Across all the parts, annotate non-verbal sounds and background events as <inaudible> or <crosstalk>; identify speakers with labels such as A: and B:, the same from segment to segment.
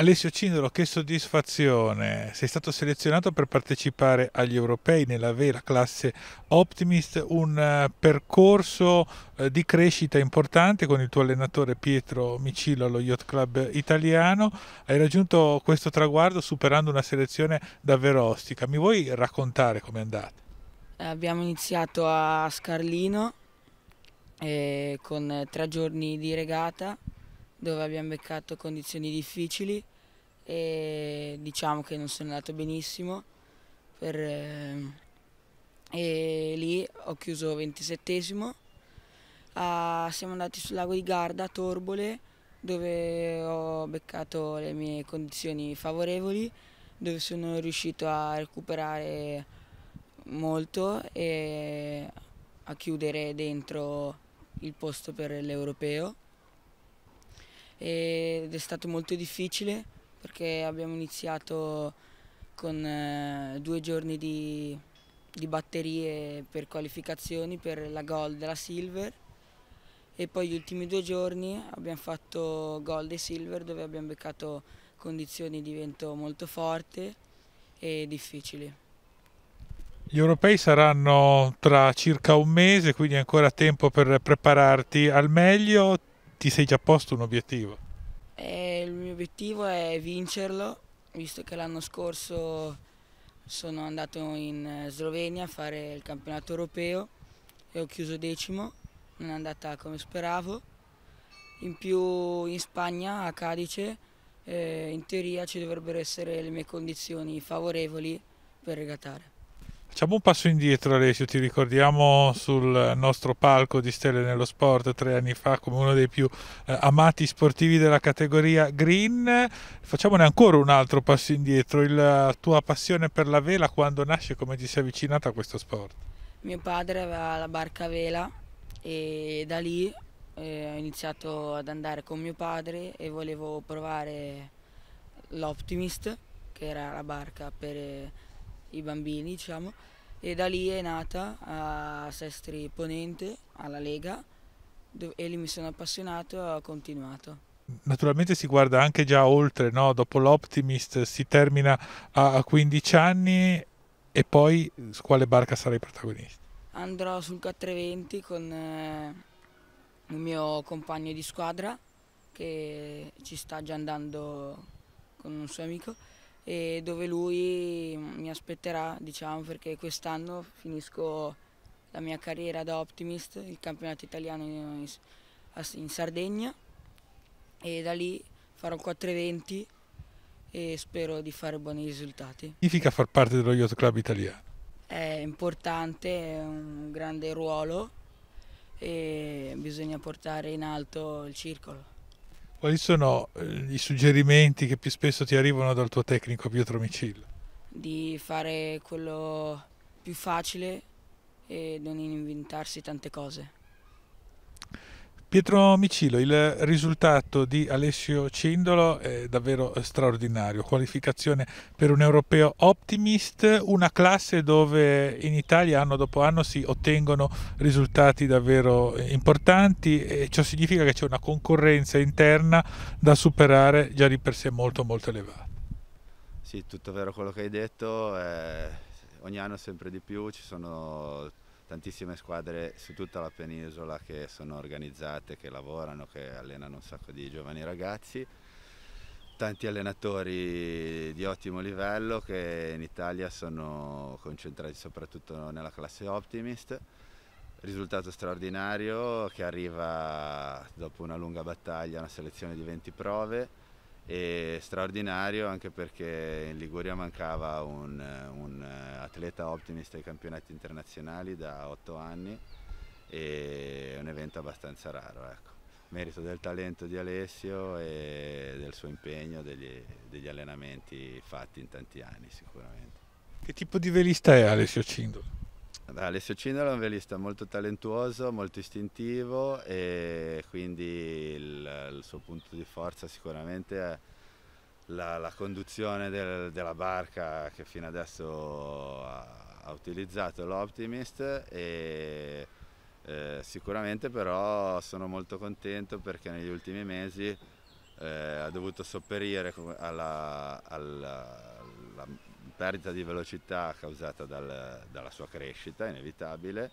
A: Alessio Cindolo, che soddisfazione! Sei stato selezionato per partecipare agli europei nella vera classe Optimist, un eh, percorso eh, di crescita importante con il tuo allenatore Pietro Micillo allo Yacht Club italiano. Hai raggiunto questo traguardo superando una selezione davvero ostica. Mi vuoi raccontare come è andata?
B: Abbiamo iniziato a Scarlino eh, con tre giorni di regata dove abbiamo beccato condizioni difficili e diciamo che non sono andato benissimo. Per, ehm, e lì ho chiuso 27esimo. Ah, siamo andati sul lago di Garda, Torbole, dove ho beccato le mie condizioni favorevoli, dove sono riuscito a recuperare molto e a chiudere dentro il posto per l'europeo ed è stato molto difficile perché abbiamo iniziato con eh, due giorni di, di batterie per qualificazioni per la gold e la Silver e poi gli ultimi due giorni abbiamo fatto gold e Silver dove abbiamo beccato condizioni di vento molto forte e difficili.
A: Gli europei saranno tra circa un mese, quindi ancora tempo per prepararti al meglio ti sei già posto un obiettivo?
B: Eh, il mio obiettivo è vincerlo, visto che l'anno scorso sono andato in eh, Slovenia a fare il campionato europeo e ho chiuso decimo, non è andata come speravo. In più in Spagna, a Cadice, eh, in teoria ci dovrebbero essere le mie condizioni favorevoli per regatare.
A: Facciamo un passo indietro Alessio, ti ricordiamo sul nostro palco di Stelle nello Sport tre anni fa come uno dei più eh, amati sportivi della categoria Green, facciamone ancora un altro passo indietro, la eh, tua passione per la vela quando nasce, come ti sei avvicinata a questo sport?
B: Mio padre aveva la barca a vela e da lì eh, ho iniziato ad andare con mio padre e volevo provare l'Optimist che era la barca per eh, i bambini, diciamo, e da lì è nata a Sestri Ponente, alla Lega, e lì mi sono appassionato e ho continuato
A: naturalmente si guarda anche già oltre, no? dopo l'Optimist si termina a 15 anni e poi su quale barca sarai protagonista?
B: Andrò sul 420 con eh, il mio compagno di squadra che ci sta già andando con un suo amico e dove lui mi aspetterà, diciamo, perché quest'anno finisco la mia carriera da optimist, il campionato italiano in, in Sardegna e da lì farò 4 eventi e spero di fare buoni risultati.
A: Significa far parte dello Yacht Club italiano?
B: È importante, è un grande ruolo e bisogna portare in alto il circolo.
A: Quali sono eh, i suggerimenti che più spesso ti arrivano dal tuo tecnico Pietro Micilla?
B: Di fare quello più facile e non inventarsi tante cose.
A: Pietro Micilo, il risultato di Alessio Cindolo è davvero eh, straordinario, qualificazione per un europeo optimist, una classe dove in Italia anno dopo anno si ottengono risultati davvero eh, importanti e ciò significa che c'è una concorrenza interna da superare già di per sé molto molto elevata.
C: Sì, tutto vero quello che hai detto, eh, ogni anno sempre di più, ci sono tantissime squadre su tutta la penisola che sono organizzate, che lavorano, che allenano un sacco di giovani ragazzi, tanti allenatori di ottimo livello che in Italia sono concentrati soprattutto nella classe Optimist. Risultato straordinario che arriva dopo una lunga battaglia, una selezione di 20 prove e straordinario anche perché in Liguria mancava un, un atleta optimista ai campionati internazionali da otto anni e è un evento abbastanza raro. Ecco. Merito del talento di Alessio e del suo impegno, degli, degli allenamenti fatti in tanti anni sicuramente.
A: Che tipo di velista è Alessio Cindolo?
C: Alessio Cinero è un velista molto talentuoso, molto istintivo e quindi il, il suo punto di forza sicuramente è la, la conduzione del, della barca che fino adesso ha, ha utilizzato l'Optimist e eh, sicuramente però sono molto contento perché negli ultimi mesi eh, ha dovuto sopperire alla, alla, alla perdita di velocità causata dal, dalla sua crescita, inevitabile,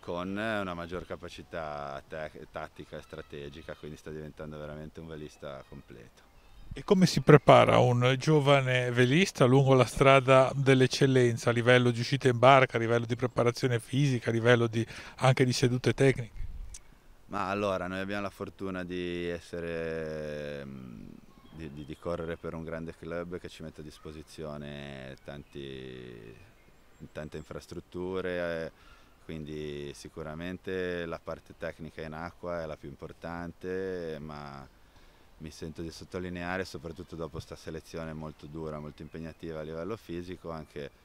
C: con una maggior capacità tattica e strategica, quindi sta diventando veramente un velista completo.
A: E come si prepara un giovane velista lungo la strada dell'eccellenza a livello di uscita in barca, a livello di preparazione fisica, a livello di, anche di sedute tecniche?
C: Ma allora, noi abbiamo la fortuna di essere mm, di, di, di, correre per un grande club che ci mette a disposizione tanti, tante infrastrutture, eh, quindi sicuramente la parte tecnica in acqua è la più importante, ma mi sento di sottolineare, soprattutto dopo questa selezione molto dura, molto impegnativa a livello fisico, anche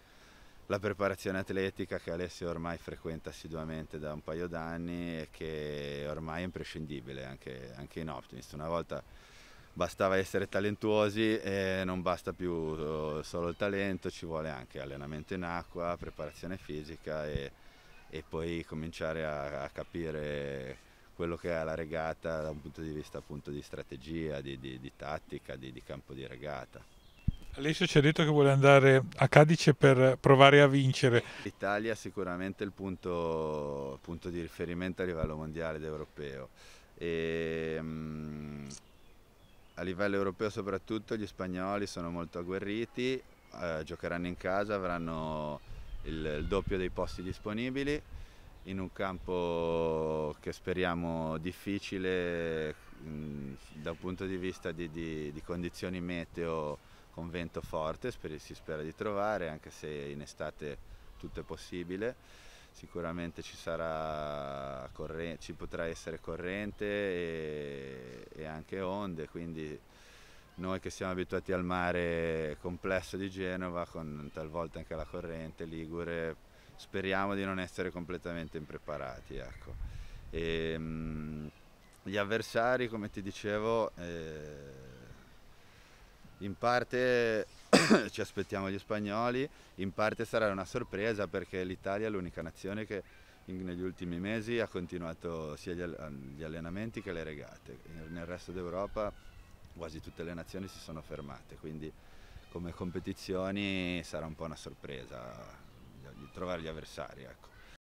C: la preparazione atletica che Alessio ormai frequenta assiduamente da un paio d'anni e che ormai è imprescindibile anche, anche in Optimist. Una volta bastava essere talentuosi e non basta più eh, solo il talento, ci vuole anche allenamento in acqua, preparazione fisica e, e poi cominciare a, a, capire quello che è la regata da un punto di vista appunto di strategia, di, di, di tattica, di, di campo di regata.
A: Alessio ci ha detto che vuole andare a Cadice per provare a vincere.
C: L'Italia è sicuramente il punto, punto, di riferimento a livello mondiale ed europeo. E, ehm, a livello europeo soprattutto gli spagnoli sono molto agguerriti, eh, giocheranno in casa, avranno il, il doppio dei posti disponibili in un campo che speriamo difficile da un punto di vista di, di, di condizioni meteo con vento forte, speri, si spera di trovare, anche se in estate tutto è possibile sicuramente ci, sarà corrente, ci potrà essere corrente e, e anche onde, quindi noi che siamo abituati al mare complesso di Genova, con talvolta anche la corrente ligure, speriamo di non essere completamente impreparati. Ecco. E, ehm, mh, gli avversari, come ti dicevo, eh, in parte <coughs> ci aspettiamo gli spagnoli, in parte sarà una sorpresa perché l'Italia è l'unica nazione che in, negli ultimi mesi ha continuato sia gli, ehm, allenamenti che le regate, nel resto d'Europa quasi tutte le nazioni si sono fermate, quindi come competizioni sarà un po' una sorpresa di, trovare gli avversari. Ecco.